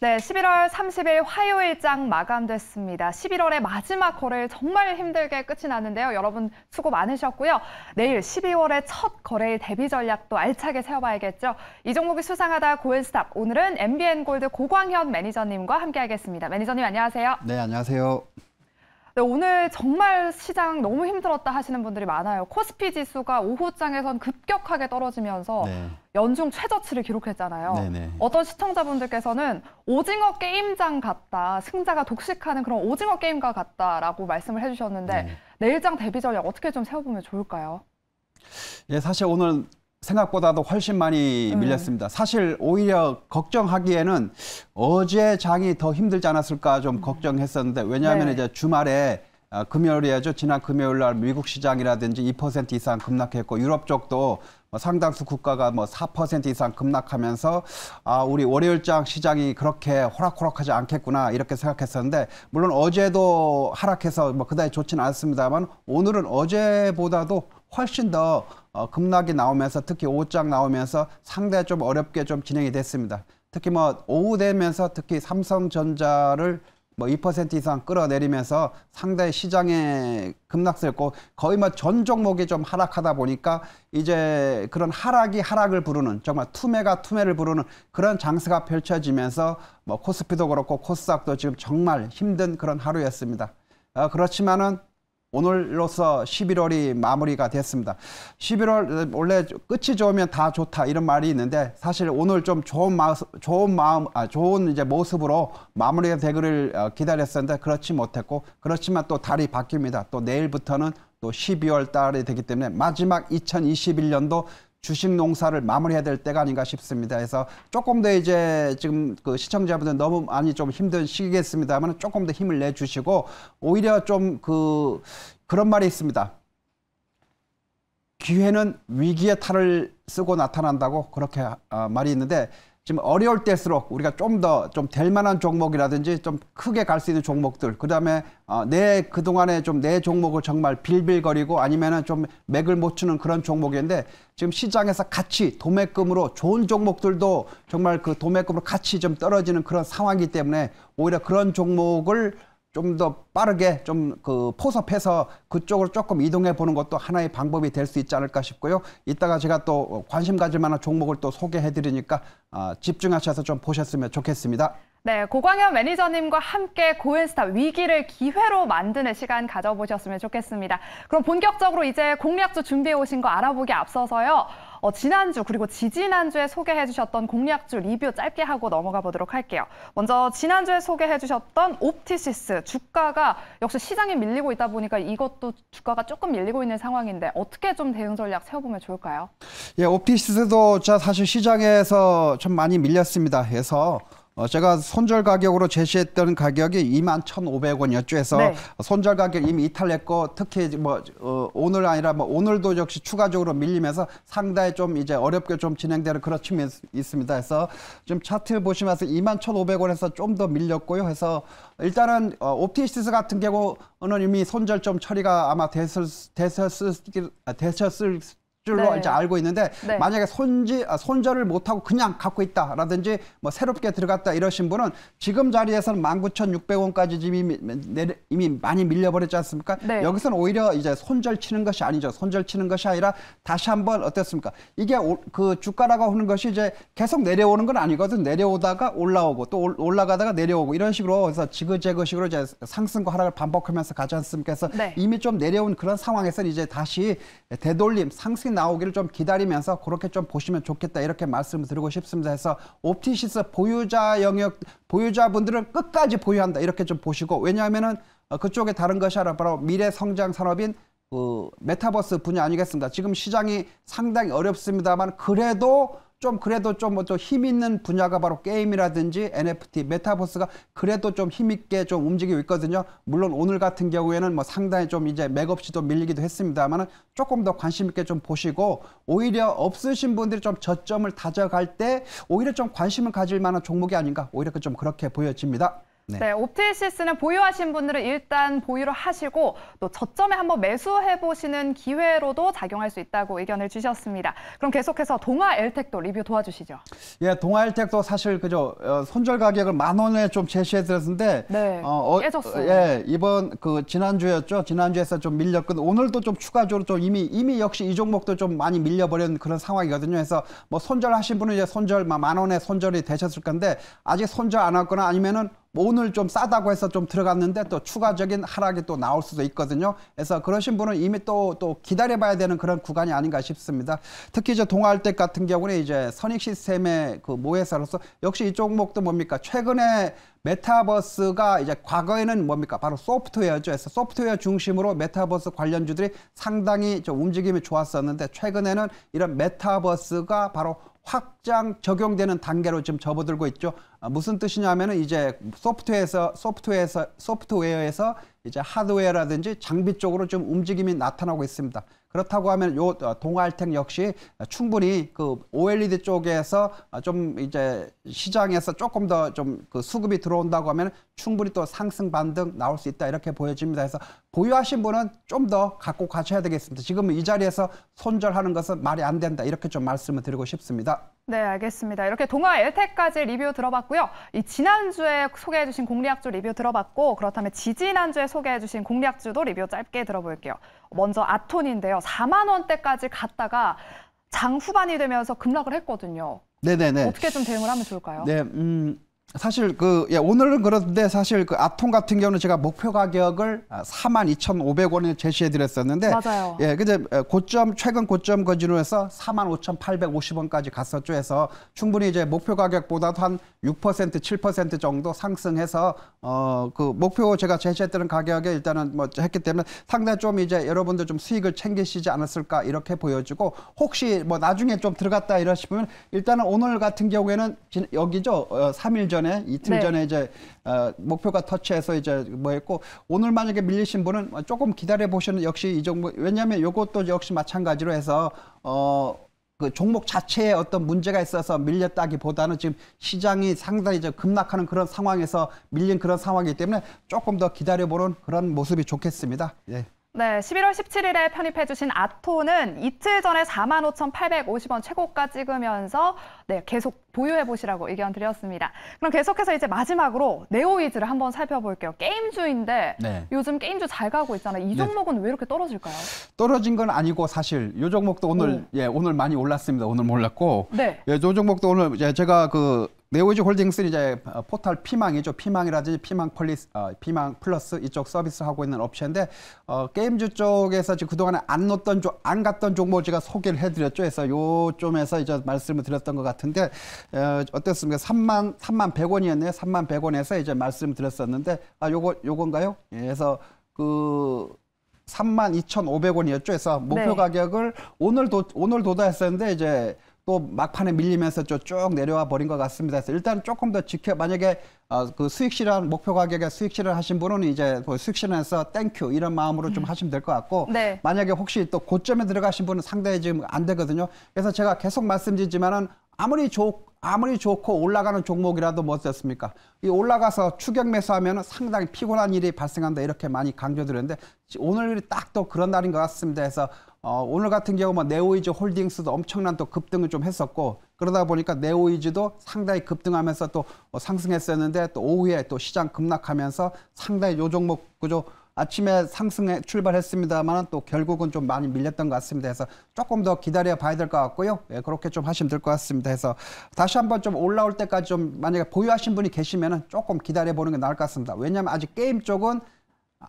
네, 11월 30일 화요일장 마감됐습니다. 11월의 마지막 거래일 정말 힘들게 끝이 났는데요. 여러분 수고 많으셨고요. 내일 12월의 첫 거래일 대비 전략도 알차게 세워봐야겠죠. 이 종목이 수상하다 고엔스탑. 오늘은 MBN골드 고광현 매니저님과 함께하겠습니다. 매니저님 안녕하세요. 네, 안녕하세요. 네, 오늘 정말 시장 너무 힘들었다 하시는 분들이 많아요. 코스피 지수가 오후장에선 급격하게 떨어지면서 네. 연중 최저치를 기록했잖아요. 네네. 네. 어떤 시청자분들께서는 오징어 게임장 같다, 승자가 독식하는 그런 오징어 게임과 같다라고 말씀을 해주셨는데 네. 내일장 대비 전략 어떻게 좀 세워보면 좋을까요? 예, 사실 오늘 생각보다도 훨씬 많이 음. 밀렸습니다. 사실 오히려 걱정하기에는 어제 장이 더 힘들지 않았을까 좀 걱정했었는데 왜냐하면 네. 이제 주말에 아, 금요일이죠. 지난 금요일 날 미국 시장이라든지 2% 이상 급락했고 유럽 쪽도 뭐 상당수 국가가 뭐 4% 이상 급락하면서 아 우리 월요일장 시장이 그렇게 호락호락하지 않겠구나 이렇게 생각했었는데 물론 어제도 하락해서 뭐 그다지 좋지는 않습니다만 오늘은 어제보다도 훨씬 더 어, 급락이 나오면서 특히 오후장 나오면서 상대히좀 어렵게 좀 진행이 됐습니다. 특히 뭐 오후 되면서 특히 삼성전자를 뭐2% 이상 끌어내리면서 상당히 시장에 급락세를 고 거의 뭐전 종목이 좀 하락하다 보니까 이제 그런 하락이 하락을 부르는 정말 투매가 투매를 부르는 그런 장세가 펼쳐지면서 뭐 코스피도 그렇고 코스닥도 지금 정말 힘든 그런 하루였습니다. 어, 그렇지만은 오늘로서 11월이 마무리가 됐습니다. 11월 원래 끝이 좋으면 다 좋다 이런 말이 있는데 사실 오늘 좀 좋은 마음, 좋은 마음, 아, 좋은 이제 모습으로 마무리가 되기를 어, 기다렸었는데 그렇지 못했고 그렇지만 또 달이 바뀝니다. 또 내일부터는 또 12월 달이 되기 때문에 마지막 2021년도 주식 농사를 마무리해야 될 때가 아닌가 싶습니다. 그래서 조금 더 이제 지금 그 시청자분들 너무 많이 좀 힘든 시기겠습니다만 조금 더 힘을 내주시고 오히려 좀 그 그런 말이 있습니다. 기회는 위기의 탈을 쓰고 나타난다고 그렇게 아, 말이 있는데 지금 어려울 때일수록 우리가 좀 더 좀 될 만한 종목이라든지 좀 크게 갈 수 있는 종목들 그다음에 어, 내 그동안에 좀 내 종목을 정말 빌빌거리고 아니면은 좀 맥을 못 추는 그런 종목인데 지금 시장에서 같이 도매금으로 좋은 종목들도 정말 그 도매금으로 같이 좀 떨어지는 그런 상황이기 때문에 오히려 그런 종목을 좀더 빠르게 좀 그 포섭해서 그쪽으로 조금 이동해 보는 것도 하나의 방법이 될 수 있지 않을까 싶고요. 이따가 제가 또 관심 가질 만한 종목을 또 소개해 드리니까 아, 집중하셔서 좀 보셨으면 좋겠습니다. 네, 고광현 매니저님과 함께 고엔스타 위기를 기회로 만드는 시간 가져보셨으면 좋겠습니다. 그럼 본격적으로 이제 공략주 준비해 오신 거 알아보기 앞서서요. 어, 지난주 그리고 지지난주에 소개해 주셨던 공략주 리뷰 짧게 하고 넘어가 보도록 할게요. 먼저 지난주에 소개해 주셨던 옵티시스 주가가 역시 시장에 밀리고 있다 보니까 이것도 주가가 조금 밀리고 있는 상황인데 어떻게 좀 대응 전략 세워보면 좋을까요? 예, 옵티시스도 사실 시장에서 좀 많이 밀렸습니다. 그래서 어, 제가 손절 가격으로 제시했던 가격이 21,500원이었죠. 해서 네. 손절 가격 이미 이탈했고 특히 뭐 어, 오늘 아니라 뭐 오늘도 역시 추가적으로 밀리면서 상당히 좀 이제 어렵게 좀 진행되는 그런 측면이 있습니다. 해서 좀 차트 보시면서 21,500원에서 좀 더 밀렸고요. 해서 일단은 어, 옵티시스 같은 경우는 이미 손절 좀 처리가 아마 됐을 됐을 아, 됐었을 줄로 네. 이제 알고 있는데 네. 만약에 손지 아, 손절을 못하고 그냥 갖고 있다라든지 뭐 새롭게 들어갔다 이러신 분은 지금 자리에서는 19,600원까지 이미 내려, 이미 많이 밀려버렸지 않습니까? 네. 여기서는 오히려 이제 손절 치는 것이 아니죠. 손절 치는 것이 아니라 다시 한번 어떻습니까 이게 오, 그 주가라고 하는 것이 이제 계속 내려오는 건 아니거든. 내려오다가 올라오고 또 올라가다가 내려오고 이런 식으로 해서 지그재그식으로 이제 상승과 하락을 반복하면서 가지 않습니까? 그래서 네. 이미 좀 내려온 그런 상황에서는 이제 다시 되돌림 상승 나오기를 좀 기다리면서 그렇게 좀 보시면 좋겠다 이렇게 말씀드리고 싶습니다. 해서 옵티시스 보유자 영역 보유자분들은 끝까지 보유한다 이렇게 좀 보시고 왜냐하면은 어, 그쪽에 다른 것이 아니라 바로 미래 성장 산업인 그 메타버스 분야 아니겠습니다. 지금 시장이 상당히 어렵습니다만 그래도 좀 그래도 좀 뭐 좀 힘 있는 분야가 바로 게임이라든지 NFT, 메타버스가 그래도 좀 힘있게 좀 움직이고 있거든요. 물론 오늘 같은 경우에는 뭐 상당히 좀 이제 맥없이 도 밀리기도 했습니다만은 조금 더 관심 있게 좀 보시고 오히려 없으신 분들이 좀 저점을 다져갈 때 오히려 좀 관심을 가질 만한 종목이 아닌가 오히려 그 좀 그렇게 보여집니다. 네. 네, 옵티시스는 보유하신 분들은 일단 보유를 하시고 또 저점에 한번 매수해 보시는 기회로도 작용할 수 있다고 의견을 주셨습니다. 그럼 계속해서 동아엘텍도 리뷰 도와주시죠. 예, 동아엘텍도 사실 그죠 어, 손절 가격을 만 원에 좀 제시해 드렸는데 네, 어, 어 깨졌어요. 어, 예, 이번 그 지난주였죠. 지난주에서 좀 밀렸고 오늘도 좀 추가적으로 좀 이미 이미 역시 이 종목도 좀 많이 밀려버린 그런 상황이거든요. 그래서 뭐 손절하신 분은 이제 손절 만 원에 손절이 되셨을 건데 아직 손절 안 왔거나 아니면은 뭐 오늘 좀 싸다고 해서 좀 들어갔는데 또 추가적인 하락이 또 나올 수도 있거든요. 그래서 그러신 분은 이미 또, 또 기다려봐야 되는 그런 구간이 아닌가 싶습니다. 특히 이제 동아일대 같은 경우는 이제 선익 시스템의 그 모회사로서 역시 이쪽목도 뭡니까? 최근에 메타버스가 이제 과거에는 뭡니까? 바로 소프트웨어죠. 그래서 소프트웨어 중심으로 메타버스 관련주들이 상당히 좀 움직임이 좋았었는데 최근에는 이런 메타버스가 바로 확장 적용되는 단계로 지금 접어들고 있죠. 아, 무슨 뜻이냐면은 이제 소프트웨어에서 소프트웨어에서 소프트웨어에서 이제 하드웨어라든지 장비 쪽으로 좀 움직임이 나타나고 있습니다. 그렇다고 하면 요동아일텍 어, 역시 충분히 그 OLED 쪽에서 좀 이제 시장에서 조금 더 좀 그 수급이 들어온다고 하면 충분히 또 상승 반등 나올 수 있다 이렇게 보여집니다. 그래서 보유하신 분은 좀 더 갖고 가셔야 되겠습니다. 지금 이 자리에서 손절하는 것은 말이 안 된다 이렇게 좀 말씀을 드리고 싶습니다. 네, 알겠습니다. 이렇게 동화 엘텍까지 리뷰 들어봤고요. 이 지난주에 소개해 주신 공리학주 리뷰 들어봤고 그렇다면 지지난주에 소개해 주신 공리학주도 리뷰 짧게 들어볼게요. 먼저 아톤인데요. 4만 원대까지 갔다가 장 후반이 되면서 급락을 했거든요. 네네네. 어떻게 좀 대응을 하면 좋을까요? 네, 음, 사실 그 예, 오늘은 그런데 사실 그 아톰 같은 경우는 제가 목표 가격을 42,500원에 아, 제시해 드렸었는데 맞아요. 예, 근데 그 어, 고점 최근 고점 거지로 해서 45,850원까지 갔었죠. 해서 충분히 이제 목표 가격보다도 한6% 7% 정도 상승해서 어 그 목표 제가 제시했던 가격에 일단은 뭐 했기 때문에 상당히 좀 이제 여러분들 좀 수익을 챙기시지 않았을까 이렇게 보여지고 혹시 뭐 나중에 좀 들어갔다 이러시면 일단은 오늘 같은 경우에는 여기죠. 어, 3일 전에 전에 이틀 네. 전에 이제 어, 목표가 터치해서 이제 뭐 했고 오늘 만약에 밀리신 분은 조금 기다려 보시는 역시 이 정도 왜냐하면 요것도 역시 마찬가지로 해서 어. 그 종목 자체에 어떤 문제가 있어서 밀렸다기보다는 지금 시장이 상당히 이제 급락하는 그런 상황에서 밀린 그런 상황이기 때문에 조금 더 기다려보는 그런 모습이 좋겠습니다. 예. 네, 11월 17일에 편입해주신 아토는 이틀 전에 45,850원 최고가 찍으면서 네, 계속 보유해보시라고 의견 드렸습니다. 그럼 계속해서 이제 마지막으로 네오이즈를 한번 살펴볼게요. 게임주인데 네. 요즘 게임주 잘 가고 있잖아요. 이 네. 종목은 네. 왜 이렇게 떨어질까요? 떨어진 건 아니고 사실 이 종목도 오늘 오. 예 오늘 많이 올랐습니다. 오늘 몰랐고 네. 예, 이 종목도 오늘 예, 제가 그 네오이즈 홀딩스는 이제 어, 포털 피망이죠. 피망이라든지 피망 플리스 어, 피망 플러스 이쪽 서비스를 하고 있는 업체인데 어, 게임주 쪽에서 지금 그동안에 안 넣었던 쪽, 안 갔던 종목 뭐 제가 소개를 해드렸죠. 그래서 요쪽에서 이제 말씀을 드렸던 것 같은데 어, 어땠습니까? 3만 3만 100원이었네요. 3만 100원에서 이제 말씀드렸었는데 을아 요거 요건가요? 예, 그래서 그 32,500원이었죠. 그래서 목표 네. 가격을 오늘 도 오늘 도달했었는데 이제 또 막판에 밀리면서 쭉 내려와 버린 것 같습니다. 그래서 일단 조금 더 지켜 만약에 어, 그 수익 실현 목표 가격에 수익 실현 하신 분은 이제 그 수익 실현해서 땡큐 이런 마음으로 좀 음. 하시면 될 것 같고 네. 만약에 혹시 또 고점에 들어가신 분은 상당히 지금 안 되거든요. 그래서 제가 계속 말씀드리지만은 아무리 좋 아무리 좋고 올라가는 종목이라도 뭐 어떻습니까? 이 올라가서 추격 매수하면 상당히 피곤한 일이 발생한다 이렇게 많이 강조드렸는데 오늘이 딱 또 그런 날인 것 같습니다. 그래서 어, 오늘 같은 경우 뭐 네오이즈 홀딩스도 엄청난 또 급등을 좀 했었고 그러다 보니까 네오이즈도 상당히 급등하면서 또 어, 상승했었는데 또 오후에 또 시장 급락하면서 상당히 요 종목 그죠 아침에 상승에 출발했습니다만 또 결국은 좀 많이 밀렸던 것 같습니다. 해서 조금 더 기다려 봐야 될 것 같고요. 예, 그렇게 좀 하시면 될 것 같습니다. 해서 다시 한번 좀 올라올 때까지 좀 만약에 보유하신 분이 계시면은 조금 기다려 보는 게 나을 것 같습니다. 왜냐하면 아직 게임 쪽은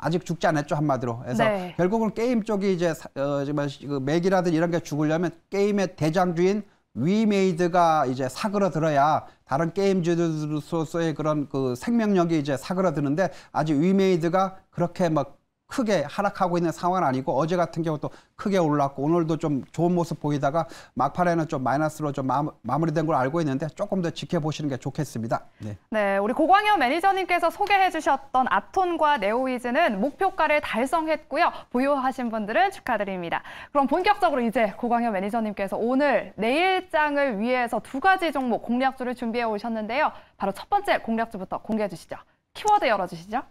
아직 죽지 않았죠 한마디로. 그래서 네. 결국은 게임 쪽이 이제 어, 정말 그 맥이라든지 이런 게 죽으려면 게임의 대장주인 위메이드가 이제 사그러들어야 다른 게임주들로서의 그런 그 생명력이 이제 사그러드는데 아직 위메이드가 그렇게 막 크게 하락하고 있는 상황은 아니고 어제 같은 경우 도 크게 올랐고 오늘도 좀 좋은 모습 보이다가 막판에는 좀 마이너스로 좀 마무, 리된걸 알고 있는데 조금 더 지켜보시는 게 좋겠습니다. 네. 네, 우리 고광현 매니저님께서 소개해 주셨던 아톤과 네오이즈는 목표가를 달성했고요. 보유하신 분들은 축하드립니다. 그럼 본격적으로 이제 고광현 매니저님께서 오늘 내일장을 위해서 두 가지 종목 공략주를 준비해 오셨는데요. 바로 첫 번째 공략주부터 공개해 주시죠. 키워드 열어 주시죠.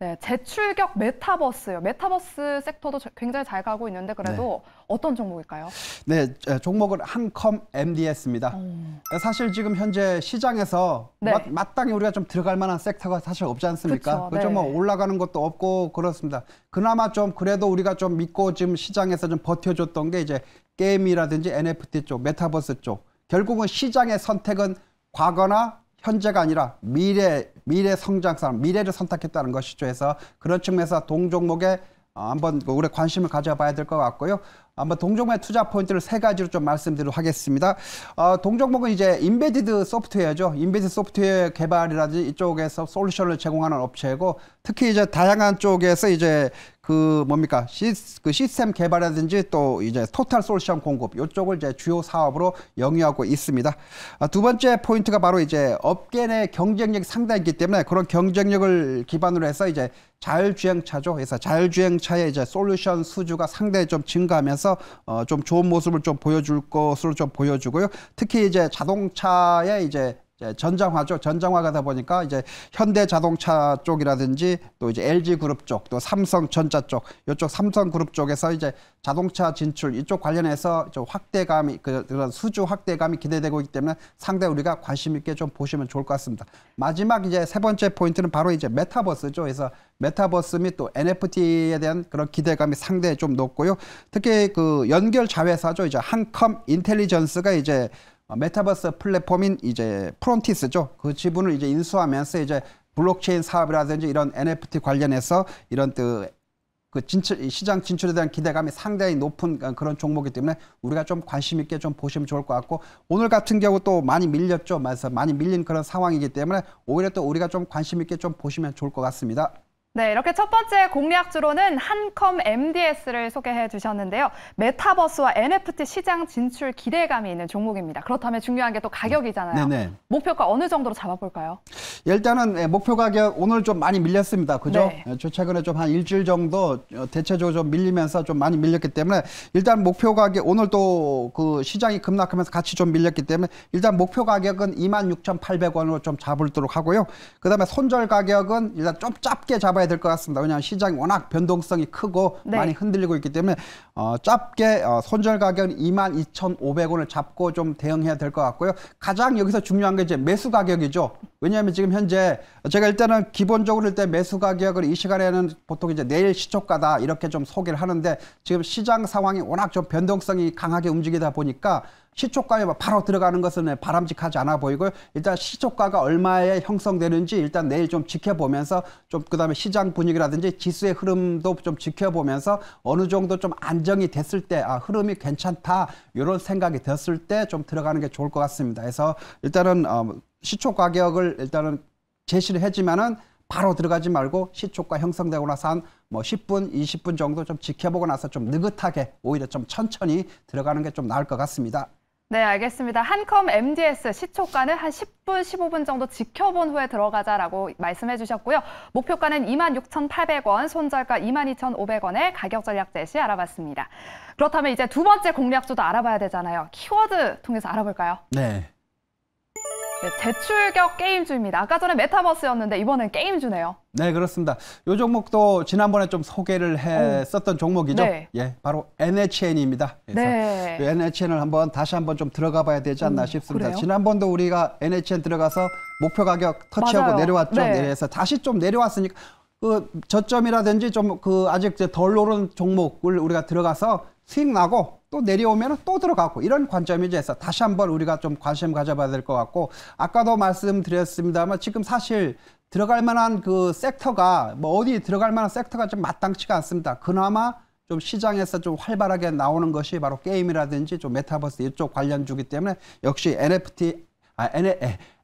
네, 재출격 메타버스요. 메타버스 섹터도 굉장히 잘 가고 있는데 그래도 네. 어떤 종목일까요? 네, 종목은 한컴 MDS입니다. 음. 어. 네, 사실 지금 현재 시장에서 네. 마, 땅히 우리가 좀 들어갈 만한 섹터가 사실 없지 않습니까? 그렇죠. 네. 뭐 올라가는 것도 없고 그렇습니다. 그나마 좀 그래도 우리가 좀 믿고 지금 시장에서 좀 버텨줬던 게 이제 게임이라든지 NFT 쪽, 메타버스 쪽. 결국은 시장의 선택은 과거나 현재가 아니라 미래 미래 성장산, 미래를 선택했다는 것이죠. 해서 그런 측면에서 동종목에 어, 한번 그 우리 관심을 가져봐야 될 것 같고요. 한번 동종목의 투자 포인트를 세 가지로 좀 말씀드리도록 하겠습니다. 어, 동종목은 이제 인베디드 소프트웨어죠. 인베디드 소프트웨어 개발이라든지 이쪽에서 솔루션을 제공하는 업체고 특히 이제 다양한 쪽에서 이제 그 뭡니까 시, 그 스템 개발이라든지 또 이제 토탈 솔루션 공급 이쪽을 이제 주요 사업으로 영위하고 있습니다. 아, 두 번째 포인트가 바로 이제 업계 내 경쟁력이 상당했기 때문에 그런 경쟁력을 기반으로 해서 이제 자율주행차죠. 그래서 자율주행차의 이제 솔루션 수주가 상당히 좀 증가하면서 어, 좀 좋은 모습을 좀 보여줄 것으로 좀 보여주고요. 특히 이제 자동차의 이제 예, 전장화죠. 전장화가다 보니까 이제 현대자동차 쪽이라든지 또 이제 LG 그룹 쪽, 또 삼성전자 쪽, 이쪽 삼성그룹 쪽에서 이제 자동차 진출 이쪽 관련해서 좀 확대감이 그, 그런 수주 확대감이 기대되고 있기 때문에 상당히 우리가 관심 있게 좀 보시면 좋을 것 같습니다. 마지막 이제 세 번째 포인트는 바로 이제 메타버스죠. 그래서 메타버스 및 또 NFT에 대한 그런 기대감이 상당히 좀 높고요. 특히 그 연결 자회사죠. 이제 한컴 인텔리전스가 이제 어, 메타버스 플랫폼인 이제 프론티스죠. 그 지분을 이제 인수하면서 이제 블록체인 사업이라든지 이런 NFT 관련해서 이런 그, 그 진출, 시장 진출에 대한 기대감이 상당히 높은 그, 그런 종목이기 때문에 우리가 좀 관심 있게 좀 보시면 좋을 것 같고 오늘 같은 경우 또 많이 밀렸죠. 그래서 많이 밀린 그런 상황이기 때문에 오히려 또 우리가 좀 관심 있게 좀 보시면 좋을 것 같습니다. 네, 이렇게 첫 번째 공략주로는 한컴 MDS를 소개해 주셨는데요. 메타버스와 NFT 시장 진출 기대감이 있는 종목입니다. 그렇다면 중요한 게 또 가격이잖아요. 네네. 네. 목표가 어느 정도로 잡아볼까요? 일단은 예, 목표 가격 오늘 좀 많이 밀렸습니다. 그죠? 네. 예, 최근에 좀 한 일주일 정도 어, 대체적으로 좀 밀리면서 좀 많이 밀렸기 때문에 일단 목표 가격 오늘 또그 시장이 급락하면서 같이 좀 밀렸기 때문에 일단 목표 가격은 26,800원으로 좀 잡을도록 하고요. 그다음에 손절 가격은 일단 좀 짧게 잡아야 될것 같습니다. 왜냐하면 시장이 워낙 변동성이 크고 네. 많이 흔들리고 있기 때문에 어, 짧게 어, 손절 가격은 22,500원을 잡고 좀 대응해야 될 것 같고요. 가장 여기서 중요한 게 이제 매수 가격이죠. 왜냐하면 지금 현재 제가 일단은 기본적으로 일단 매수 가격을 이 시간에는 보통 이제 내일 시초가다 이렇게 좀 소개를 하는데 지금 시장 상황이 워낙 좀 변동성이 강하게 움직이다 보니까 시초가에 뭐 바로 들어가는 것은 바람직하지 않아 보이고요. 일단 시초가가 얼마에 형성되는지 일단 내일 좀 지켜보면서 좀 그다음에 시장 분위기라든지 지수의 흐름도 좀 지켜보면서 어느 정도 좀 안정이 됐을 때 아, 흐름이 괜찮다 이런 생각이 들었을 때 좀 들어가는 게 좋을 것 같습니다. 그래서 일단은 어, 시초 가격을 일단은 제시를 했지만은 바로 들어가지 말고 시초가 형성되고 나서 한 뭐 10분, 20분 정도 좀 지켜보고 나서 좀 느긋하게 오히려 좀 천천히 들어가는 게 좀 나을 것 같습니다. 네, 알겠습니다. 한컴 MDS 시초가는 한 10분, 15분 정도 지켜본 후에 들어가자라고 말씀해 주셨고요. 목표가는 26,800원, 손절가 22,500원의 가격 전략 제시 알아봤습니다. 그렇다면 이제 두 번째 공략주도 알아봐야 되잖아요. 키워드 통해서 알아볼까요? 네. 네, 제출격 게임주입니다. 아까 전에 메타버스였는데 이번엔 게임주네요. 네, 그렇습니다. 이 종목도 지난번에 좀 소개를 했었던 어. 오. 종목이죠. 네. 예, 바로 NHN입니다. 그래서 예, 네. NHN을 한번 다시 한번 좀 들어가 봐야 되지 않나 음, 싶습니다. 그래요? 지난번도 우리가 NHN 들어가서 목표 가격 터치하고 맞아요. 내려왔죠. 네. 내려서 예, 다시 좀 내려왔으니까 그 저점이라든지 좀 그 아직 덜 오른 종목을 우리가 들어가서 수익 나고 또 내려오면 또 들어가고 이런 관점에서 다시 한번 우리가 좀 관심 가져봐야 될 것 같고 아까도 말씀드렸습니다만 지금 사실 들어갈 만한 그 섹터가 뭐 어디 들어갈 만한 섹터가 좀 마땅치가 않습니다. 그나마 좀 시장에서 좀 활발하게 나오는 것이 바로 게임이라든지 좀 메타버스 이쪽 관련주기 때문에 역시 NFT 아, N,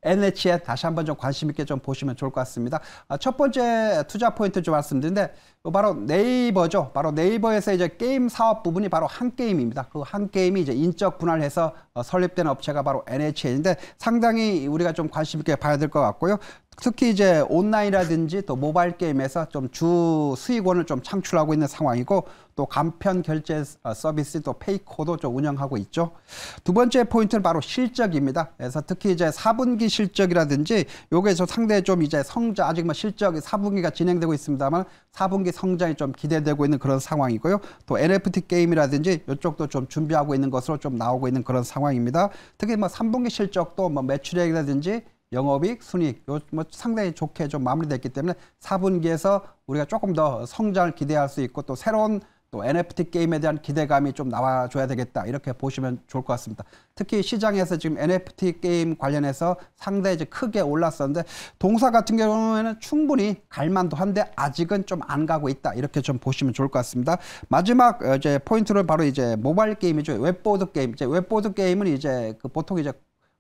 NHN 다시 한번 좀 관심 있게 좀 보시면 좋을 것 같습니다. 아, 첫 번째 투자 포인트 좀 말씀드린데 어, 바로 네이버죠. 바로 네이버에서 이제 게임 사업 부분이 바로 한 게임입니다. 그 한 게임이 이제 인적 분할해서 어, 설립된 업체가 바로 NHN인데 상당히 우리가 좀 관심 있게 봐야 될 것 같고요. 특히 이제 온라인이라든지 또 모바일 게임에서 좀 주 수익원을 좀 창출하고 있는 상황이고 또 간편 결제 어, 서비스 또 페이코도 좀 운영하고 있죠. 두 번째 포인트는 바로 실적입니다. 그래서 특히 이제 4분기 실적이라든지 요게 서 상대 좀 이제 성장 아직 뭐 실적이 4분기가 진행되고 있습니다만 4분기 성장이 좀 기대되고 있는 그런 상황이고요. 또 NFT 게임이라든지 이쪽도좀 준비하고 있는 것으로 좀 나오고 있는 그런 상황입니다. 특히 뭐 3분기 실적도 뭐 매출액이라든지 영업이익, 순이익 뭐 상당히 좋게 좀 마무리됐기 때문에 4분기에서 우리가 조금 더 성장을 기대할 수 있고 또 새로운 또 NFT 게임에 대한 기대감이 좀 나와줘야 되겠다 이렇게 보시면 좋을 것 같습니다. 특히 시장에서 지금 NFT 게임 관련해서 상당히 이제 크게 올랐었는데 동사 같은 경우에는 충분히 갈만도 한데 아직은 좀 안 가고 있다 이렇게 좀 보시면 좋을 것 같습니다. 마지막 어, 이제 포인트를 바로 이제 모바일 게임이죠 웹보드 게임. 이제 웹보드 게임은 이제 그 보통 이제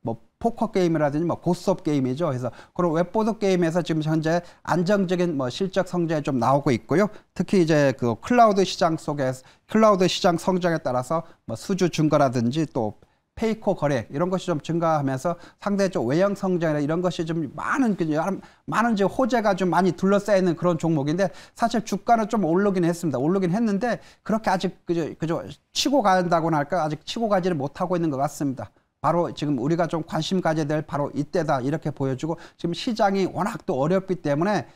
뭐 포커 게임이라든지 뭐 고스톱 게임이죠. 그래서 그런 웹보드 게임에서 지금 현재 안정적인 뭐 실적 성장이 좀 나오고 있고요. 특히 이제 그 클라우드 시장 속에서 클라우드 시장 성장에 따라서 뭐 수주 증가라든지 또 페이코 거래 이런 것이 좀 증가하면서 상대적 외형 성장이나 이런 것이 좀 많은 그 많은 지금 호재가 좀 많이 둘러싸여 있는 그런 종목인데 사실 주가는 좀 오르긴 했습니다. 오르긴 했는데 그렇게 아직 그저 그저 치고 간다고나 할까 아직 치고 가지를 못하고 있는 것 같습니다. 바로 지금 우리가 좀 관심 가져야 될 바로 이때다 이렇게 보여주고 지금 시장이 워낙 또 어렵기 때문에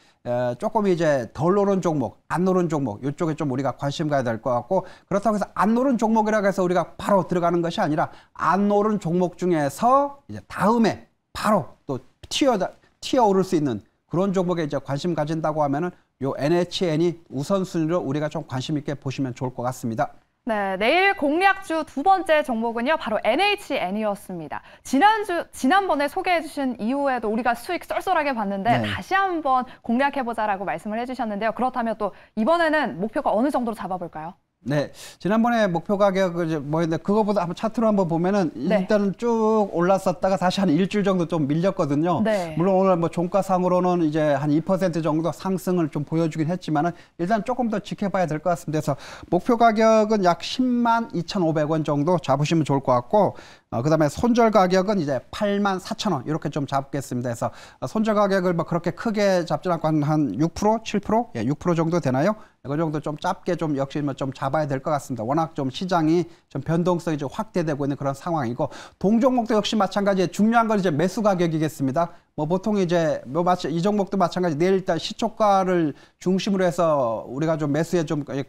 조금 이제 덜 오른 종목, 안 오른 종목 이쪽에 좀 우리가 관심 가야 될 것 같고 그렇다고 해서 안 오른 종목이라고 해서 우리가 바로 들어가는 것이 아니라 안 오른 종목 중에서 이제 다음에 바로 또 튀어 튀어 오를 수 있는 그런 종목에 이제 관심 가진다고 하면은 요 NHN이 우선순위로 우리가 좀 관심 있게 보시면 좋을 것 같습니다. 네, 내일 공략주 두 번째 종목은요, 바로 NHN이었습니다. 지난주, 지난번에 소개해주신 이후에도 우리가 수익 쏠쏠하게 봤는데, 네. 다시 한번 공략해보자라고 말씀을 해주셨는데요. 그렇다면 또 이번에는 목표가 어느 정도로 잡아볼까요? 네. 지난번에 목표 가격을 뭐였는데 그거보다 한번 차트로 한번 보면은 네. 일단은 쭉 올랐었다가 다시 한 일주일 정도 좀 밀렸거든요. 네. 물론 오늘 뭐 종가상으로는 이제 한 2% 정도 상승을 좀 보여주긴 했지만은 일단 조금 더 지켜봐야 될 것 같습니다. 그래서 목표 가격은 약 10만 2,500원 정도 잡으시면 좋을 것 같고 어, 그 다음에 손절 가격은 이제 8만 4천 원 이렇게 좀 잡겠습니다. 그래서 어, 손절 가격을 뭐 그렇게 크게 잡지 않고 한, 한 6%, 7%, 예, 6% 정도 되나요? 그 정도 좀 짧게 좀 역시 뭐 좀 잡아야 될 것 같습니다. 워낙 좀 시장이 좀 변동성이 좀 확대되고 있는 그런 상황이고 동종목도 역시 마찬가지 중요한 건 이제 매수 가격이겠습니다. 뭐 보통 이제 뭐 마치 이 종목도 마찬가지 내일 일단 시초가를 중심으로 해서 우리가 좀 매수에 좀 그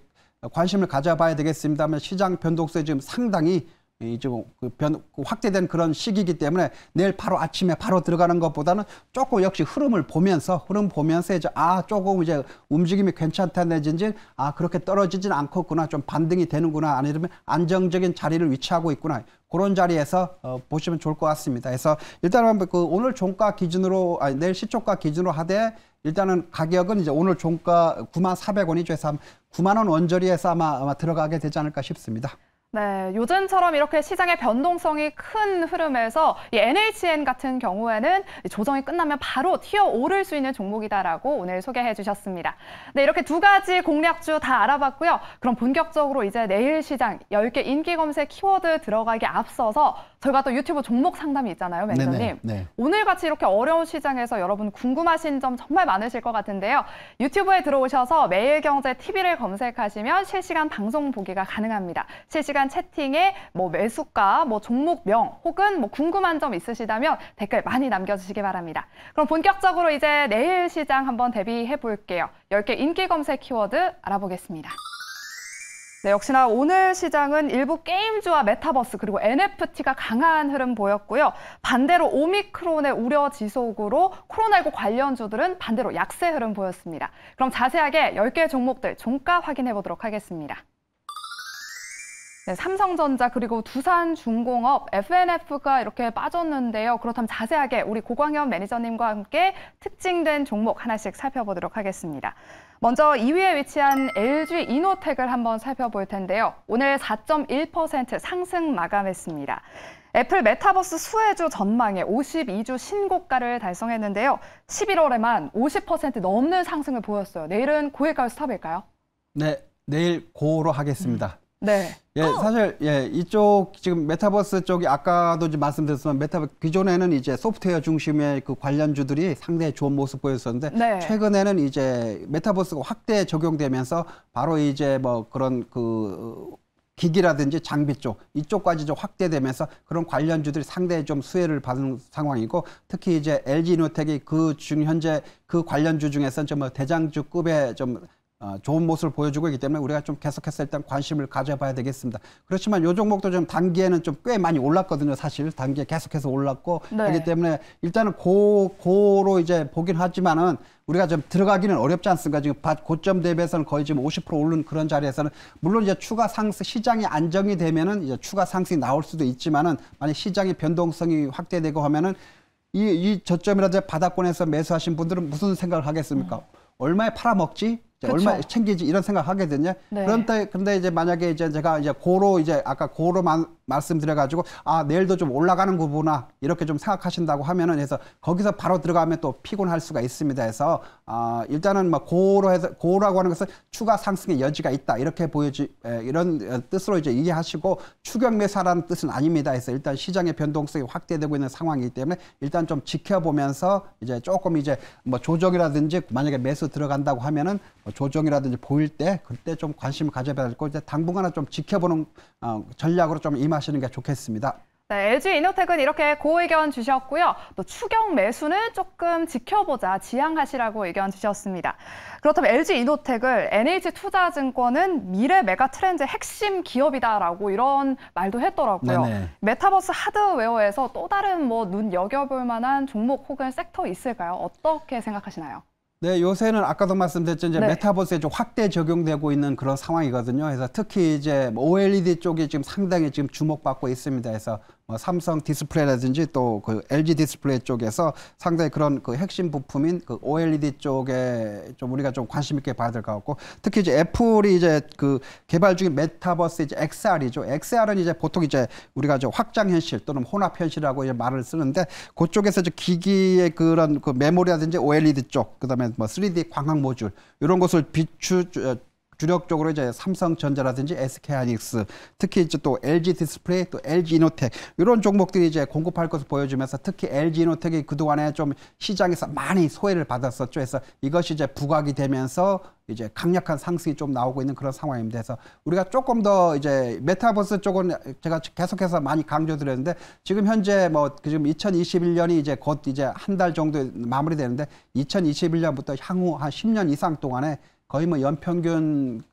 관심을 가져봐야 되겠습니다만 시장 변동성이 지금 상당히 이좀 그 변, 그 확대된 그런 시기이기 때문에 내일 바로 아침에 바로 들어가는 것보다는 조금 역시 흐름을 보면서 흐름 보면서 이제 아 조금 이제 움직임이 괜찮다 내지지아 그렇게 떨어지진 않겠구나 좀 반등이 되는구나 아니면 안정적인 자리를 위치하고 있구나 그런 자리에서 어, 보시면 좋을 것 같습니다. 그래서 일단은 그 오늘 종가 기준으로 아니 내일 시초가 기준으로 하되 일단은 가격은 이제 오늘 종가 9만 400원이 최소 9만 원 원저리에서 아마, 아마 들어가게 되지 않을까 싶습니다. 네, 요즘처럼 이렇게 시장의 변동성이 큰 흐름에서 이 NHN 같은 경우에는 조정이 끝나면 바로 튀어 오를 수 있는 종목이다라고 오늘 소개해 주셨습니다. 네, 이렇게 두 가지 공략주 다 알아봤고요. 그럼 본격적으로 이제 내일 시장 10개 인기 검색 키워드 들어가기 앞서서 저희가 또 유튜브 종목 상담이 있잖아요, 매니저님. 네. 오늘 같이 이렇게 어려운 시장에서 여러분 궁금하신 점 정말 많으실 것 같은데요. 유튜브에 들어오셔서 매일경제 TV를 검색하시면 실시간 방송 보기가 가능합니다. 실시간 채팅에 뭐 매수가, 뭐 종목명 혹은 뭐 궁금한 점 있으시다면 댓글 많이 남겨주시기 바랍니다. 그럼 본격적으로 이제 내일 시장 한번 대비해 볼게요. 10개 인기 검색 키워드 알아보겠습니다. 네, 역시나 오늘 시장은 일부 게임주와 메타버스 그리고 NFT가 강한 흐름 보였고요. 반대로 오미크론의 우려 지속으로 코로나19 관련주들은 반대로 약세 흐름 보였습니다. 그럼 자세하게 10개 종목들 종가 확인해 보도록 하겠습니다. 네, 삼성전자 그리고 두산중공업 FNF가 이렇게 빠졌는데요. 그렇다면 자세하게 우리 고광현 매니저님과 함께 특징된 종목 하나씩 살펴보도록 하겠습니다. 먼저 2위에 위치한 LG 이노텍을 한번 살펴볼 텐데요. 오늘 4.1% 상승 마감했습니다. 애플 메타버스 수혜주 전망에 52주 신고가를 달성했는데요. 11월에만 50% 넘는 상승을 보였어요. 내일은 고일가요 스탑일까요? 네, 내일 고로 하겠습니다. 음. 네. 예, 고! 어. 사실 예, 이쪽 지금 메타버스 쪽이 아까도 이제 말씀드렸지만 메타 버스 기존에는 이제 소프트웨어 중심의 그 관련주들이 상당히 좋은 모습 보였었는데 네. 최근에는 이제 메타버스가 확대 적용되면서 바로 이제 뭐 그런 그 기기라든지 장비 쪽 이쪽까지 좀 확대되면서 그런 관련주들이 상당히 좀 수혜를 받은 상황이고 특히 이제 LG 이노텍이 그 중 현재 그 관련주 중에서 좀 뭐 대장주급의 좀 아, 좋은 모습을 보여주고 있기 때문에 우리가 좀 계속해서 일단 관심을 가져봐야 되겠습니다. 그렇지만 요 종목도 좀 단기에는 좀 꽤 많이 올랐거든요. 사실 단기에 계속해서 올랐고 네. 그렇기 때문에 일단은 고 고로 이제 보긴 하지만은 우리가 좀 들어가기는 어렵지 않습니까? 지금 고점 대비해서는 거의 지금 50% 오른 그런 자리에서는 물론 이제 추가 상승 시장이 안정이 되면은 이제 추가 상승이 나올 수도 있지만은 만약 시장의 변동성이 확대되고 하면은 이, 이 저점이라든지 바닥권에서 매수하신 분들은 무슨 생각을 하겠습니까? 음. 얼마에 팔아먹지? 얼마 챙기지 이런 생각하게 되냐. 네. 그런데 근데 이제 만약에 이제 제가 이제 고로 이제 아까 고로만 말씀드려가지고 아 내일도 좀 올라가는 구구나 이렇게 좀 생각하신다고 하면은 해서 거기서 바로 들어가면 또 피곤할 수가 있습니다. 해서 아 일단은 뭐 고로 해서 고라고 하는 것은 추가 상승의 여지가 있다 이렇게 보여지 에, 이런 어, 뜻으로 이제 이해하시고 추격매사라는 뜻은 아닙니다. 해서 일단 시장의 변동성이 확대되고 있는 상황이기 때문에 일단 좀 지켜보면서 이제 조금 이제 뭐 조정이라든지 만약에 매수 들어간다고 하면은 뭐 조정이라든지 보일 때 그때 좀 관심을 가져야 되고 이제 당분간은 좀 지켜보는 어, 전략으로 좀 임하. 참하시는게 좋겠습니다. 네, LG 이노텍은 이렇게 고 의견 주셨고요. 또 추경 매수는 조금 지켜보자, 지양하시라고 의견 주셨습니다. 그렇다면 LG 이노텍을 NH투자증권은 미래 메가 트렌드 핵심 기업이다라고 이런 말도 했더라고요. 네네. 메타버스 하드웨어에서 또 다른 뭐 눈 여겨볼 만한 종목 혹은 섹터 있을까요? 어떻게 생각하시나요? 네, 요새는 아까도 말씀드렸죠. 이제 네. 메타버스에 좀 확대 적용되고 있는 그런 상황이거든요. 그래서 특히 이제 뭐 OLED 쪽이 지금 상당히 지금 주목받고 있습니다. 그래서 뭐 삼성 디스플레이라든지 또 그 LG 디스플레이 쪽에서 상당히 그런 그 핵심 부품인 그 OLED 쪽에 좀 우리가 좀 관심 있게 봐야 될 것 같고 특히 이제 애플이 이제 그 개발 중인 메타버스 이제 XR이죠. XR은 이제 보통 이제 우리가 이제 확장 현실 또는 혼합 현실이라고 이제 말을 쓰는데 그쪽에서 이제 기기의 그런 그 메모리라든지 OLED 쪽 그다음에 뭐 3D 광학 모듈 이런 것을 비추 주력적으로 이제 삼성전자라든지 SK하이닉스, 특히 이제 또 LG 디스플레이, 또 LG 이노텍 이런 종목들이 이제 공급할 것을 보여주면서 특히 LG 이노텍이 그동안에 좀 시장에서 많이 소외를 받았었죠. 그래서 이것이 이제 부각이 되면서 이제 강력한 상승이 좀 나오고 있는 그런 상황입니다. 그래서 우리가 조금 더 이제 메타버스 쪽은 제가 계속해서 많이 강조드렸는데 지금 현재 뭐 지금 2021년이 이제 곧 이제 한 달 정도 마무리되는데 2021년부터 향후 한 10년 이상 동안에 거의 뭐 연평균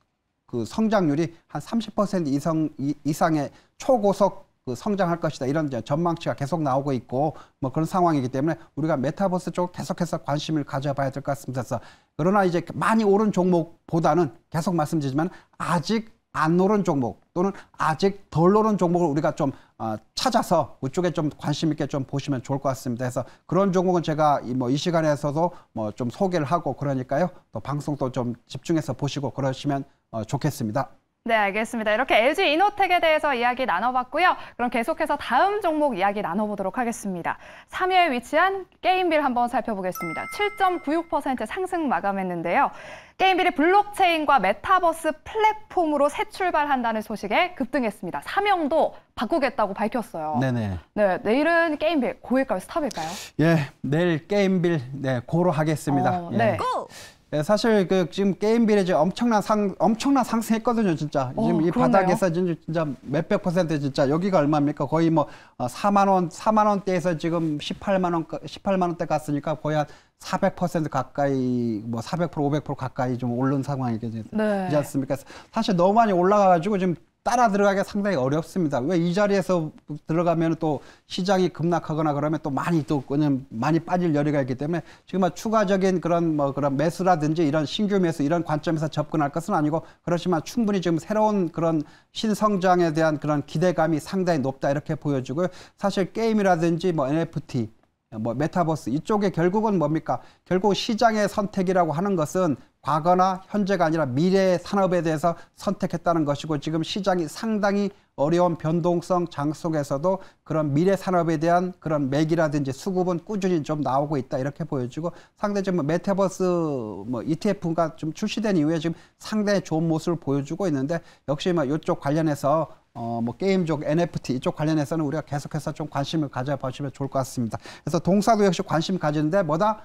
그 성장률이 한 30% 이상 이상의 초고속 그 성장할 것이다 이런 전망치가 계속 나오고 있고 뭐 그런 상황이기 때문에 우리가 메타버스 쪽 계속해서 관심을 가져봐야 될 것 같습니다. 그래서 그러나 이제 많이 오른 종목보다는 계속 말씀드리지만 아직 안 오른 종목 또는 아직 덜 오른 종목을 우리가 좀 어, 찾아서 그쪽에 좀 관심 있게 좀 보시면 좋을 것 같습니다. 그래서 그런 종목은 제가 이 뭐이 뭐 시간에서도 뭐 좀 소개를 하고 그러니까요. 또 방송도 좀 집중해서 보시고 그러시면 어, 좋겠습니다. 네, 알겠습니다. 이렇게 LG 이노텍에 대해서 이야기 나눠봤고요. 그럼 계속해서 다음 종목 이야기 나눠보도록 하겠습니다. 3위에 위치한 게임빌 한번 살펴보겠습니다. 7.96% 상승 마감했는데요. 게임빌이 블록체인과 메타버스 플랫폼으로 새 출발한다는 소식에 급등했습니다. 사명도 바꾸겠다고 밝혔어요. 네네. 네, 내일은 게임빌 고일까요, 스탑일까요? 예, 내일 게임빌 네 고로 하겠습니다. 어, 네. 예. 고! 예, 사실 그 지금 게임 비례지 엄청난 상 엄청난 상승했거든요, 진짜. 어, 지금 이 그러네요. 바닥에서 진짜 몇백 퍼센트 진짜 여기가 얼마입니까? 거의 뭐 4만 어, 원, 4만 원대에서 지금 18만 원 18만 원대 갔으니까 거의 한 400% 가까이 뭐 400% 500% 가까이 좀 오른 상황이 되지 네. 않습니까? 사실 너무 많이 올라가 가지고 지금 따라 들어가기 상당히 어렵습니다. 왜 이 자리에서 들어가면 또 시장이 급락하거나 그러면 또 많이 또 그냥 많이 빠질 여리가 있기 때문에 지금 뭐 추가적인 그런 뭐 그런 매수라든지 이런 신규 매수 이런 관점에서 접근할 것은 아니고 그렇지만 충분히 지금 새로운 그런 신성장에 대한 그런 기대감이 상당히 높다 이렇게 보여지고요. 사실 게임이라든지 뭐 NFT 뭐 메타버스 이쪽에 결국은 뭡니까? 결국 시장의 선택이라고 하는 것은 과거나 현재가 아니라 미래의 산업에 대해서 선택했다는 것이고 지금 시장이 상당히 어려운 변동성 장 속에서도 그런 미래 산업에 대한 그런 맥이라든지 수급은 꾸준히 좀 나오고 있다 이렇게 보여지고 상대적으로 메타버스 뭐 ETF가 좀 출시된 이후에 지금 상당히 좋은 모습을 보여주고 있는데 역시 뭐 이쪽 관련해서 어, 뭐 게임쪽 NFT 이쪽 관련해서는 우리가 계속해서 좀 관심을 가져보시면 좋을 것 같습니다. 그래서 동사도 역시 관심 가지는데 뭐다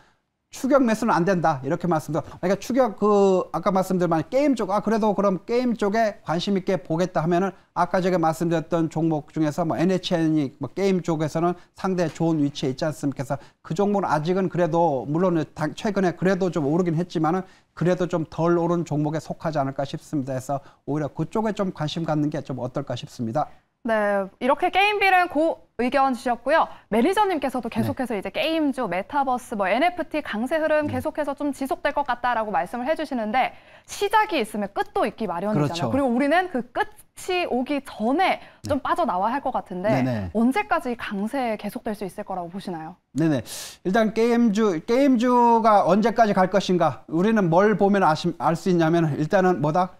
추격 매수는 안 된다 이렇게 말씀드려. 그러니까 추격 그 아까 말씀드린 만 게임 쪽 아 그래도 그럼 게임 쪽에 관심 있게 보겠다 하면은 아까 제가 말씀드렸던 종목 중에서 뭐 NHN이 뭐 게임 쪽에서는 상대 좋은 위치에 있지 않습니까? 그래서 그 종목은 아직은 그래도 물론 최근에 그래도 좀 오르긴 했지만은 그래도 좀 덜 오른 종목에 속하지 않을까 싶습니다. 그래서 오히려 그쪽에 좀 관심 갖는 게 좀 어떨까 싶습니다. 네, 이렇게 게임비를고 의견 주셨고요. 매니저님께서도 네. 계속해서 네. 이제 게임주, 메타버스, 뭐 NFT 강세 흐름 네. 계속해서 좀 지속될 것 같다라고 말씀을 해주시는데 시작이 있으면 끝도 있기 마련이잖아요. 그렇죠. 그리고 우리는 그 끝이 오기 전에 네. 좀 네. 빠져나와야 할 것 같은데 네네. 언제까지 강세 계속될 수 있을 거라고 보시나요? 네네. 일단 게임주, 게임주가 언제까지 갈 것인가? 우리는 뭘 보면 알 수 있냐면 일단은 뭐다?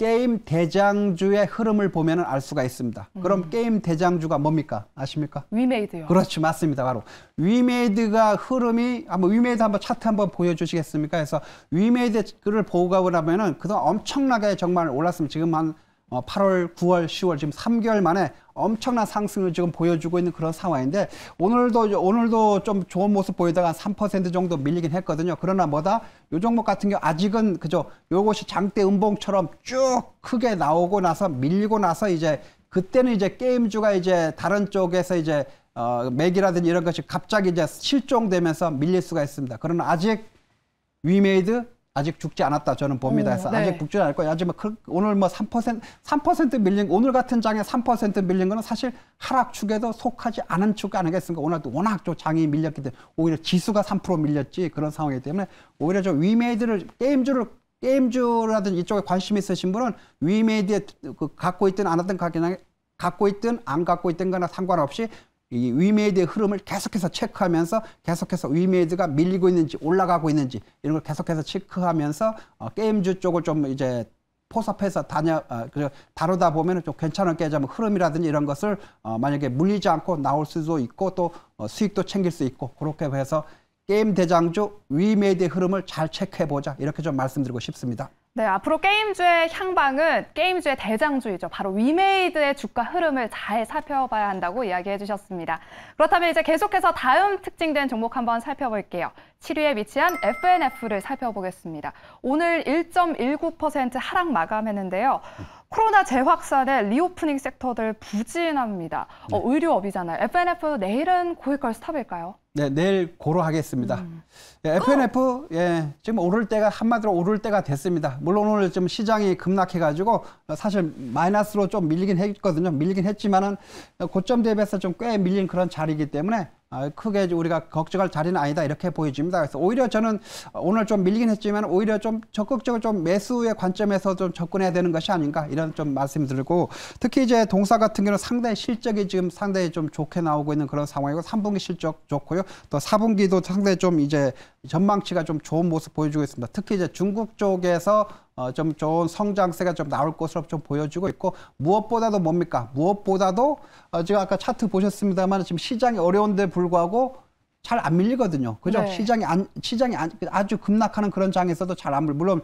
게임 대장주의 흐름을 보면 알 수가 있습니다. 그럼 음. 게임 대장주가 뭡니까? 아십니까? 위메이드요. 그렇죠. 맞습니다. 바로 위메이드가 흐름이 한번 위메이드 한번 차트 한번 보여주시겠습니까? 그래서 위메이드 글을 보고 가보라면은 그동안 엄청나게 정말 올랐습니다 지금 한 8월, 어, 9월, 10월 지금 3개월 만에 엄청난 상승을 지금 보여주고 있는 그런 상황인데 오늘도 오늘도 좀 좋은 모습 보이다가 3% 정도 밀리긴 했거든요. 그러나 뭐다 요 종목 같은 경우 아직은 그죠 요것이 장대 음봉처럼 쭉 크게 나오고 나서 밀리고 나서 이제 그때는 이제 게임주가 이제 다른 쪽에서 이제 어, 맥이라든지 이런 것이 갑자기 이제 실종되면서 밀릴 수가 있습니다. 그러나 아직 위메이드 아직 죽지 않았다. 저는 봅니다. 해서 음, 네. 아직 죽지 않을 거야. 하지만 그, 오늘 뭐 3% 3% 밀린 오늘 같은 장에 3% 밀린 거는 사실 하락 축에도 속하지 않은 축 아니겠습니까? 오늘도 워낙 좀 장이 밀렸기 때문에 오히려 지수가 3% 밀렸지 그런 상황이기 때문에 오히려 좀 위메이드를 게임주를 게임주라든지 이쪽에 관심 있으신 분은 위메이드에 그 갖고 있든 안 하든 가격에 갖고 있든 안 갖고 있든 거나 상관없이 이 위메이드의 흐름을 계속해서 체크하면서 계속해서 위메이드가 밀리고 있는지 올라가고 있는지 이런 걸 계속해서 체크하면서 어, 게임주 쪽을 좀 이제 포섭해서 다녀 어, 다루다 보면 좀 괜찮은 게임의 흐름이라든지 이런 것을 어, 만약에 물리지 않고 나올 수도 있고 또 어, 수익도 챙길 수 있고 그렇게 해서 게임 대장주 위메이드의 흐름을 잘 체크해 보자 이렇게 좀 말씀드리고 싶습니다. 네, 앞으로 게임주의 향방은 게임주의 대장주이죠. 바로 위메이드의 주가 흐름을 잘 살펴봐야 한다고 이야기해 주셨습니다. 그렇다면 이제 계속해서 다음 특징된 종목 한번 살펴볼게요. 7위에 위치한 FNF를 살펴보겠습니다. 오늘 1.19% 하락 마감했는데요. 코로나 재확산에 리오프닝 섹터들 부진합니다. 어, 네. 어, 의류업이잖아요 FNF 내일은 고위걸 스탑일까요? 네, 내일 고로하겠습니다. 음. 예, FNF 예, 지금 오를 때가 한마디로 오를 때가 됐습니다. 물론 오늘 좀 시장이 급락해가지고 사실 마이너스로 좀 밀리긴 했거든요. 밀리긴 했지만은 고점 대비해서 좀 꽤 밀린 그런 자리이기 때문에 아, 크게 우리가 걱정할 자리는 아니다 이렇게 보여집니다. 그래서 오히려 저는 오늘 좀 밀리긴 했지만 오히려 좀 적극적으로 좀 매수의 관점에서 좀 접근해야 되는 것이 아닌가 이런 좀 말씀드리고 특히 이제 동사 같은 경우는 상당히 실적이 지금 상당히 좀 좋게 나오고 있는 그런 상황이고 3분기 실적 좋고요. 또 4분기도 상당히 좀 이제 전망치가 좀 좋은 모습 보여주고 있습니다. 특히 이제 중국 쪽에서 어, 좀 좋은 성장세가 좀 나올 것으로 좀보여지고 있고 무엇보다도 뭡니까? 무엇보다도 어, 지금 아까 차트 보셨습니다만 지금 시장이 어려운데 불구하고 잘 안 밀리거든요. 그죠? 네. 시장이 안 시장이 안, 아주 급락하는 그런 장에서도 잘 안 밀. 물론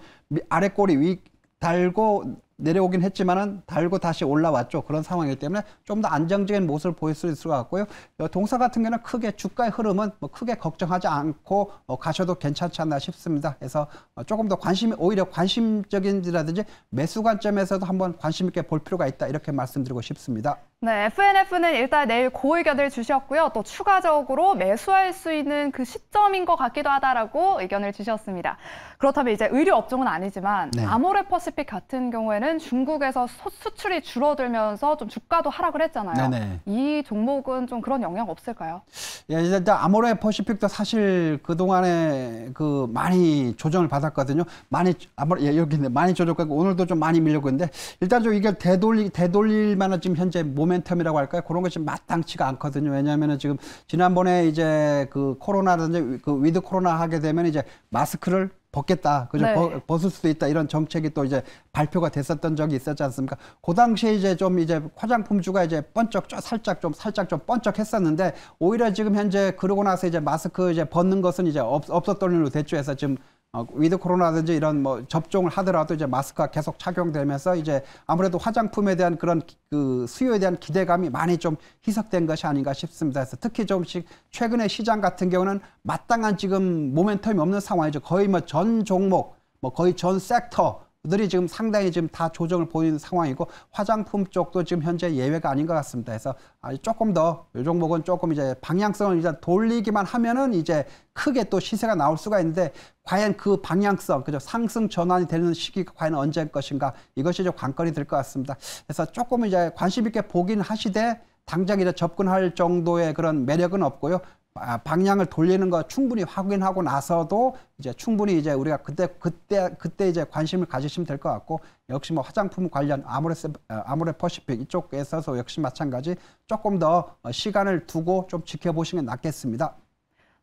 아래 꼬리 위 달고 내려오긴 했지만은 달고 다시 올라왔죠. 그런 상황이기 때문에 좀 더 안정적인 모습을 보일 수 있을 것 같고요. 어, 동사 같은 경우는 크게 주가의 흐름은 뭐 크게 걱정하지 않고 어, 가셔도 괜찮지 않나 싶습니다. 그래서 어, 조금 더 관심이 오히려 관심적인지라든지 매수 관점에서도 한번 관심 있게 볼 필요가 있다 이렇게 말씀드리고 싶습니다. 네, FNF는 일단 내일 고의견을 주셨고요. 또 추가적으로 매수할 수 있는 그 시점인 것 같기도 하다라고 의견을 주셨습니다. 그렇다면 이제 의류 업종은 아니지만 네. 아모레퍼시픽 같은 경우에는 중국에서 수출이 줄어들면서 좀 주가도 하락을 했잖아요. 네네. 이 종목은 좀 그런 영향 없을까요? 예, 일단 아모레퍼시픽도 사실 그 동안에 그 많이 조정을 받았거든요. 많이 아모 예, 여기 있네. 많이 조정하고 오늘도 좀 많이 밀려고 했는데 일단 좀 이게 되돌리 되돌릴 만한 지금 현재 몸에 모멘텀이라고 할까요? 그런 것이 마땅치가 않거든요. 왜냐하면 지금 지난번에 이제 그 코로나든지 그 위드 코로나 하게 되면 이제 마스크를 벗겠다, 그죠? 네. 벗을 수도 있다 이런 정책이 또 이제 발표가 됐었던 적이 있었지 않습니까? 그 당시에 이제 좀 이제 화장품주가 이제 번쩍 좀 살짝 좀 살짝 좀 번쩍했었는데 오히려 지금 현재 그러고 나서 이제 마스크 이제 벗는 것은 이제 없, 없었던 일로 대처해서 지금 어, 위드 코로나든지 이런 뭐 접종을 하더라도 이제 마스크가 계속 착용되면서 이제 아무래도 화장품에 대한 그런 그 수요에 대한 기대감이 많이 좀 희석된 것이 아닌가 싶습니다. 그래서 특히 좀씩 최근에 시장 같은 경우는 마땅한 지금 모멘텀이 없는 상황이죠. 거의 뭐 전 종목, 뭐 거의 전 섹터 들이 지금 상당히 지금 다 조정을 보이는 상황이고 화장품 쪽도 지금 현재 예외가 아닌 것 같습니다. 그래서 아, 조금 더요 종목은 조금 이제 방향성을 이제 돌리기만 하면은 이제 크게 또 시세가 나올 수가 있는데 과연 그 방향성, 그죠 상승 전환이 되는 시기가 과연 언제일 것인가 이것이 좀 관건이 될 것 같습니다. 그래서 조금 이제 관심 있게 보긴 하시되 당장 이제 접근할 정도의 그런 매력은 없고요. 아, 방향을 돌리는 거 충분히 확인하고 나서도 이제 충분히 이제 우리가 그때 그때 그때 이제 관심을 가지시면 될 것 같고 역시 뭐 화장품 관련 아모레스 어, 아모레 퍼시픽 이쪽에있어서 역시 마찬가지 조금 더 어, 시간을 두고 좀지켜보시는게 낫겠습니다.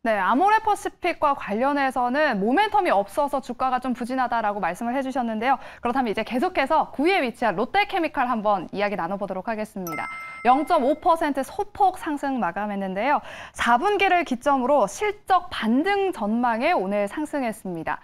네, 아모레퍼시픽과 관련해서는 모멘텀이 없어서 주가가 좀 부진하다라고 말씀을 해주셨는데요. 그렇다면 이제 계속해서 9위에 위치한 롯데케미칼 한번 이야기 나눠보도록 하겠습니다. 0.5% 소폭 상승 마감했는데요. 4분기를 기점으로 실적 반등 전망에 오늘 상승했습니다.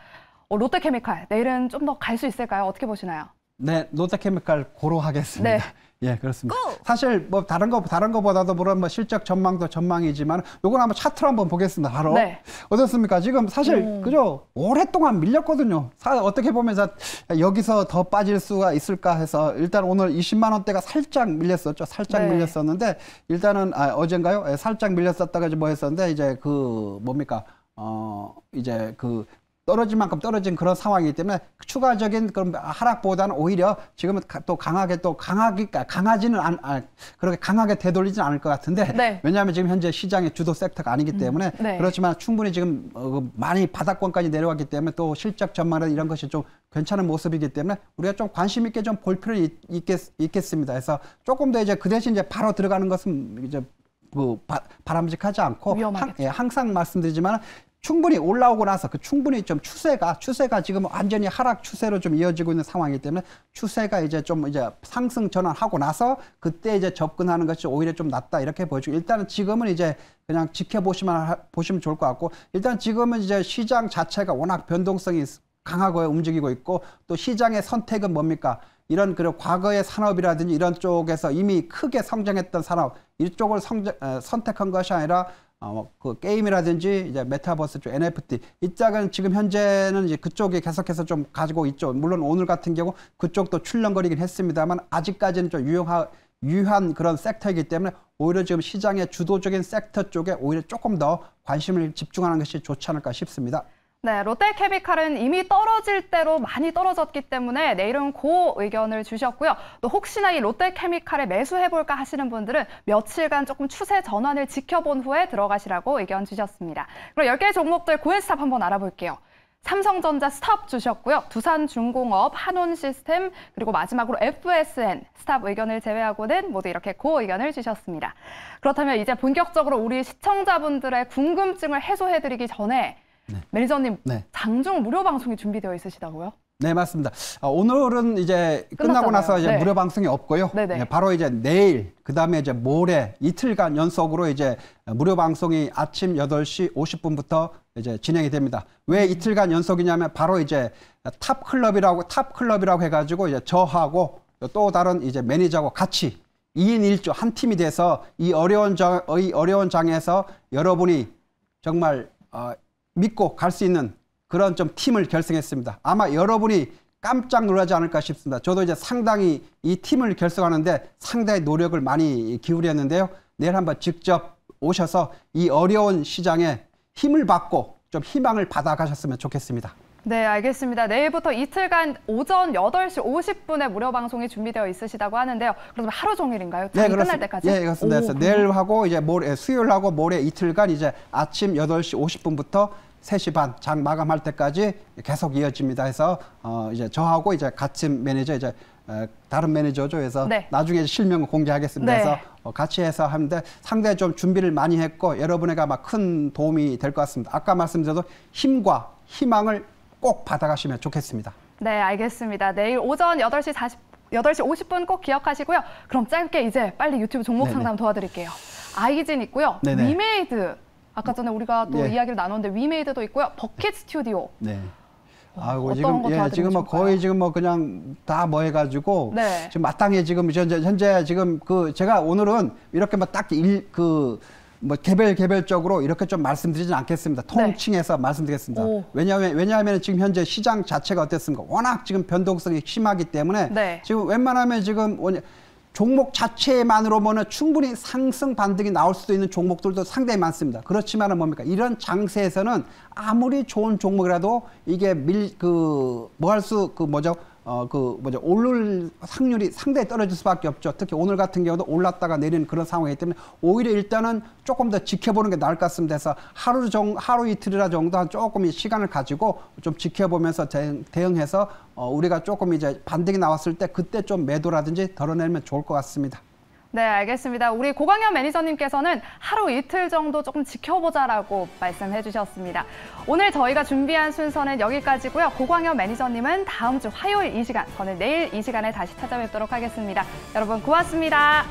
어, 롯데케미칼 내일은 좀 더 갈 수 있을까요? 어떻게 보시나요? 네, 롯데케미칼 고로 하겠습니다. 네. 예, 그렇습니다. 고! 사실 뭐 다른 거 다른 거보다도 물론 뭐 실적 전망도 전망이지만 요건 한번 차트로 한번 보겠습니다. 바로 네. 어떻습니까? 지금 사실 음. 그죠 오랫동안 밀렸거든요. 사, 어떻게 보면 서 여기서 더 빠질 수가 있을까 해서 일단 오늘 20만 원대가 살짝 밀렸었죠. 살짝 네. 밀렸었는데 일단은 아, 어젠가요? 예, 살짝 밀렸었다가 뭐 했었는데 이제 그 뭡니까? 어 이제 그 떨어질 만큼 떨어진 그런 상황이기 때문에 추가적인 그런 하락보다는 오히려 지금은 또 강하게 또 강하기 아, 강하지는 안 아, 그렇게 강하게 되돌리지는 않을 것 같은데 네. 왜냐하면 지금 현재 시장의 주도 섹터가 아니기 음, 때문에 음, 네. 그렇지만 충분히 지금 어, 그 많이 바닥권까지 내려왔기 때문에 또 실적 전망은 이런 것이 좀 괜찮은 모습이기 때문에 우리가 좀 관심 있게 좀 볼 필요 있겠, 있겠습니다. 그래서 조금 더 이제 그 대신 이제 바로 들어가는 것은 이제 뭐 바, 바람직하지 않고 항, 예, 항상 말씀드리지만 충분히 올라오고 나서 그 충분히 좀 추세가 추세가 지금 완전히 하락 추세로 좀 이어지고 있는 상황이기 때문에 추세가 이제 좀 이제 상승 전환하고 나서 그때 이제 접근하는 것이 오히려 좀 낫다 이렇게 보여주고 일단은 지금은 이제 그냥 지켜보시면 보시면 좋을 것 같고 일단 지금은 이제 시장 자체가 워낙 변동성이 강하고 움직이고 있고 또 시장의 선택은 뭡니까? 이런 그런 과거의 산업이라든지 이런 쪽에서 이미 크게 성장했던 산업 이쪽을 성장, 어, 선택한 것이 아니라 어, 뭐 그 게임이라든지 이제 메타버스 쪽 NFT 이짝은 지금 현재는 이제 그쪽이 계속해서 좀 가지고 있죠. 물론 오늘 같은 경우 그쪽도 출렁거리긴 했습니다만 아직까지는 좀 유용하 유한 효 그런 섹터이기 때문에 오히려 지금 시장의 주도적인 섹터 쪽에 오히려 조금 더 관심을 집중하는 것이 좋지 않을까 싶습니다. 네, 롯데캐미칼은 이미 떨어질 대로 많이 떨어졌기 때문에 내일은 고 의견을 주셨고요. 또 혹시나 이 롯데케미칼에 매수해볼까 하시는 분들은 며칠간 조금 추세 전환을 지켜본 후에 들어가시라고 의견 주셨습니다. 그럼 10개 종목들 고엔스탑 한번 알아볼게요. 삼성전자 스탑 주셨고요. 두산중공업, 한온시스템, 그리고 마지막으로 FSN 스탑 의견을 제외하고는 모두 이렇게 고 의견을 주셨습니다. 그렇다면 이제 본격적으로 우리 시청자분들의 궁금증을 해소해드리기 전에 네. 매니저님 네. 장중 무료 방송이 준비되어 있으시다고요? 네 맞습니다. 아, 오늘은 이제 끝났잖아요. 끝나고 나서 이제 네. 무료 방송이 없고요. 네네. 네. 네, 바로 이제 내일 그 다음에 이제 모레 이틀간 연속으로 이제 무료 방송이 아침 8시 50분부터 이제 진행이 됩니다. 왜 음. 이틀간 연속이냐면 바로 이제 탑 클럽이라고 탑 클럽이라고 해가지고 이제 저하고 또 다른 이제 매니저하고 같이 2인 1조 한 팀이 돼서 이 어려운 장, 의 어려운 장에서 여러분이 정말 어, 믿고 갈 수 있는 그런 좀 팀을 결성했습니다. 아마 여러분이 깜짝 놀라지 않을까 싶습니다. 저도 이제 상당히 이 팀을 결성하는데 상당히 노력을 많이 기울였는데요. 내일 한번 직접 오셔서 이 어려운 시장에 힘을 받고 좀 희망을 받아가셨으면 좋겠습니다. 네, 알겠습니다. 내일부터 이틀간 오전 8시 50분에 무료 방송이 준비되어 있으시다고 하는데요. 그러면 하루 종일인가요? 네, 그렇습니다. 끝날 때까지? 네, 그렇습니다. 오, 내일하고 이제 모레, 예, 수요일하고 모레 이틀간 이제 아침 8시 50분부터 3시 반 장 마감할 때까지 계속 이어집니다. 해서 어 이제 저하고 이제 같이 매니저 이제 어, 다른 매니저죠. 그서 네. 나중에 실명 공개하겠습니다. 네. 그래서 어, 같이 해서 하는데 상당히 좀 준비를 많이 했고 여러분에게 아마 큰 도움이 될 것 같습니다. 아까 말씀드렸던 힘과 희망을 꼭 받아가시면 좋겠습니다. 네, 알겠습니다. 내일 오전 8시 40, 8시 50분 꼭 기억하시고요. 그럼 짧게 이제 빨리 유튜브 종목 네네. 상담 도와드릴게요. 아이진 있고요. 네네. 위메이드. 아까 전에 우리가 또 네. 이야기를 나눴는데 위메이드도 있고 버킷 스튜디오. 네. 어, 아이고 지금 예 지금 뭐 거의 지금 뭐 그냥 다 뭐 해가지고 네. 지금 마땅히 지금 현재 현재 지금 그 제가 오늘은 이렇게 막딱그 뭐 개별 개별적으로 이렇게 좀 말씀드리진 않겠습니다. 네. 통칭해서 네. 말씀드리겠습니다. 오. 왜냐하면 왜냐하면 지금 현재 시장 자체가 어땠습니까? 워낙 지금 변동성이 심하기 때문에 네. 지금 웬만하면 지금 종목 자체만으로 보면 충분히 상승 반등이 나올 수도 있는 종목들도 상당히 많습니다. 그렇지만은 뭡니까? 이런 장세에서는 아무리 좋은 종목이라도 이게 밀 그 뭐 할 수 그 뭐 그 뭐죠? 어, 그 뭐죠 오를 확률이 상당히 떨어질 수밖에 없죠. 특히 오늘 같은 경우도 올랐다가 내리는 그런 상황이기 때문에 오히려 일단은 조금 더 지켜보는 게 나을 것 같습니다. 그래서 하루 정 하루 이틀이라 정도 한 조금 시간을 가지고 좀 지켜보면서 대응, 대응, 해서 어, 우리가 조금 이제 반등이 나왔을 때 그때 좀 매도라든지 덜어내면 좋을 것 같습니다. 네, 알겠습니다. 우리 고광현 매니저님께서는 하루 이틀 정도 조금 지켜보자라고 말씀해 주셨습니다. 오늘 저희가 준비한 순서는 여기까지고요. 고광현 매니저님은 다음 주 화요일 이 시간, 저는 내일 이 시간에 다시 찾아뵙도록 하겠습니다. 여러분 고맙습니다.